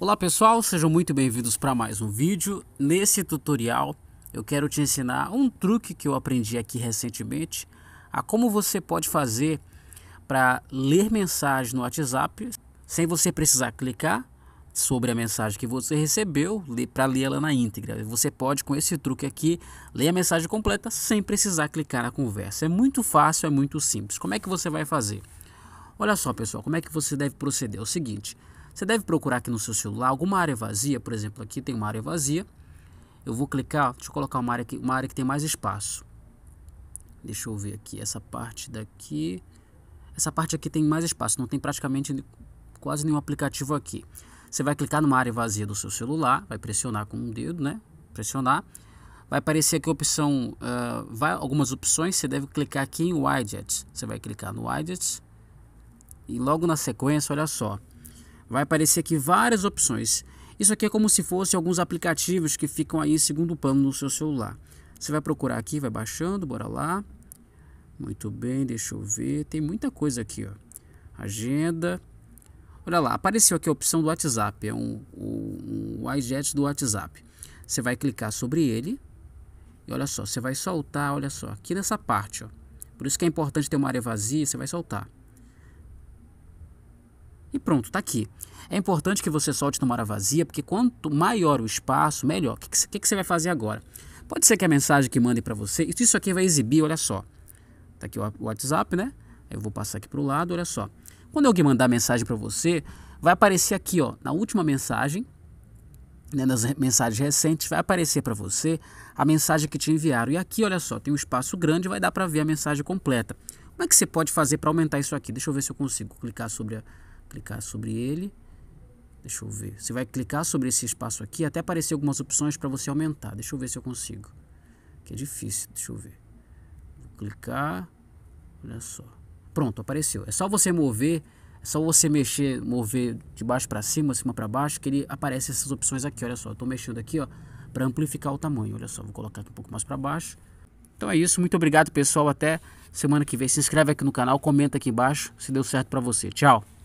Olá pessoal, sejam muito bem-vindos para mais um vídeo. Nesse tutorial eu quero te ensinar um truque que eu aprendi aqui recentemente a como você pode fazer para ler mensagem no WhatsApp sem você precisar clicar sobre a mensagem que você recebeu para ler ela na íntegra. Você pode com esse truque aqui ler a mensagem completa sem precisar clicar na conversa. É muito fácil, é muito simples. Como é que você vai fazer? Olha só pessoal, como é que você deve proceder? É o seguinte você deve procurar aqui no seu celular alguma área vazia, por exemplo, aqui tem uma área vazia. Eu vou clicar, deixa eu colocar uma área, aqui, uma área que tem mais espaço. Deixa eu ver aqui, essa parte daqui. Essa parte aqui tem mais espaço, não tem praticamente quase nenhum aplicativo aqui. Você vai clicar numa área vazia do seu celular, vai pressionar com o dedo, né? Pressionar. Vai aparecer aqui a opção, uh, vai, algumas opções, você deve clicar aqui em Widgets. Você vai clicar no Widgets. E logo na sequência, olha só, vai aparecer aqui várias opções. Isso aqui é como se fossem alguns aplicativos que ficam aí em segundo plano no seu celular. Você vai procurar aqui, vai baixando, bora lá. Muito bem, deixa eu ver. Tem muita coisa aqui, ó. Agenda. Olha lá, apareceu aqui a opção do WhatsApp, é um, um, um iJet do WhatsApp. Você vai clicar sobre ele e olha só, você vai soltar, olha só, aqui nessa parte, ó. Por isso que é importante ter uma área vazia, você vai soltar. E pronto, está aqui. É importante que você solte numa área vazia, porque quanto maior o espaço, melhor. O que, que, que, você vai fazer agora? Pode ser que a mensagem que mandem para você, isso aqui vai exibir, olha só. Está aqui o WhatsApp, né? Eu vou passar aqui para o lado, olha só. Quando alguém mandar mensagem para você, vai aparecer aqui, ó, na última mensagem, né, nas mensagens recentes, vai aparecer para você a mensagem que te enviaram. E aqui, olha só, tem um espaço grande, vai dar para ver a mensagem completa. Como é que você pode fazer para aumentar isso aqui? Deixa eu ver se eu consigo clicar sobre a clicar sobre ele. Deixa eu ver. Você vai clicar sobre esse espaço aqui, até aparecer algumas opções para você aumentar. Deixa eu ver se eu consigo. Que é difícil, deixa eu ver. Vou clicar. Olha só. Pronto, apareceu. É só você mover, é só você mexer, mover de baixo para cima, cima para baixo, que ele aparece essas opções aqui, olha só. Eu tô mexendo aqui, ó, para amplificar o tamanho. Olha só, vou colocar aqui um pouco mais para baixo. Então é isso, muito obrigado pessoal, até semana que vem. Se inscreve aqui no canal, comenta aqui embaixo se deu certo para você. Tchau.